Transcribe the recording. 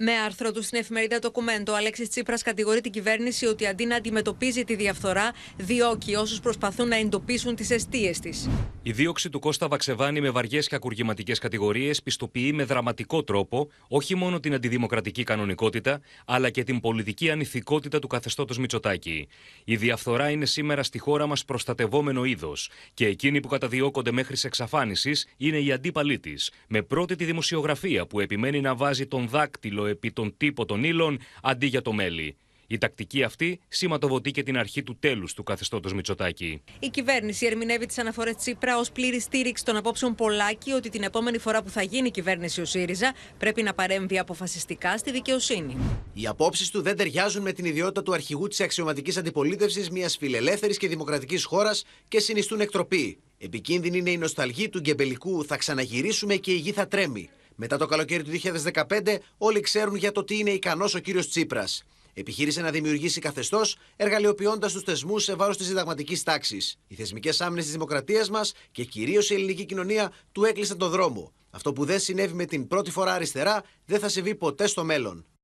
Με άρθρο του στην εφημερίδα το ο Αλέξης Τσίπρας κατηγορεί την κυβέρνηση ότι αντί να αντιμετωπίζει τη διαφθορά, διώκει όσους προσπαθούν να εντοπίσουν τις αιστείες της. Η δίωξη του Κώστα Βαξεβάνη με βαριές και ακουργηματικές κατηγορίες πιστοποιεί με δραματικό τρόπο όχι μόνο την αντιδημοκρατική κανονικότητα, αλλά και την πολιτική ανηθικότητα του καθεστώτος Μητσοτάκη. Η διαφθορά είναι σήμερα στη χώρα μας προστατευόμενο είδος και εκείνοι που καταδιώκονται μέχρι εξαφάνισης είναι οι αντίπαλοι της, με πρώτη τη δημοσιογραφία που επιμένει να βάζει τον δάκτυλο επί τον τύπο των ύλων αντί για το μέλι. Η τακτική αυτή σηματοδοτεί και την αρχή του τέλους του καθεστώτος Μητσοτάκη. Η κυβέρνηση ερμηνεύει τις αναφορές Τσίπρα ως πλήρη στήριξη των απόψεων Πολάκη ότι την επόμενη φορά που θα γίνει κυβέρνηση ο ΣΥΡΙΖΑ πρέπει να παρέμβει αποφασιστικά στη δικαιοσύνη. Οι απόψεις του δεν ταιριάζουν με την ιδιότητα του αρχηγού της αξιωματικής αντιπολίτευσης μιας φιλελεύθερης και δημοκρατικής χώρας και συνιστούν εκτροπή. Επικίνδυνη είναι η νοσταλγή του γκεμπελικού Θα ξαναγυρίσουμε και η γη θα τρέμει. Μετά το καλοκαίρι του 2015, όλοι ξέρουν για το τι είναι ικανός ο κύριος Τσίπρας επιχείρησε να δημιουργήσει καθεστώς εργαλειοποιώντας τους θεσμούς σε βάρος της συνταγματικής τάξης. Οι θεσμικές άμυνες της δημοκρατίας μας και κυρίως η ελληνική κοινωνία του έκλεισαν τον δρόμο. Αυτό που δεν συνέβη με την πρώτη φορά αριστερά δεν θα συμβεί ποτέ στο μέλλον.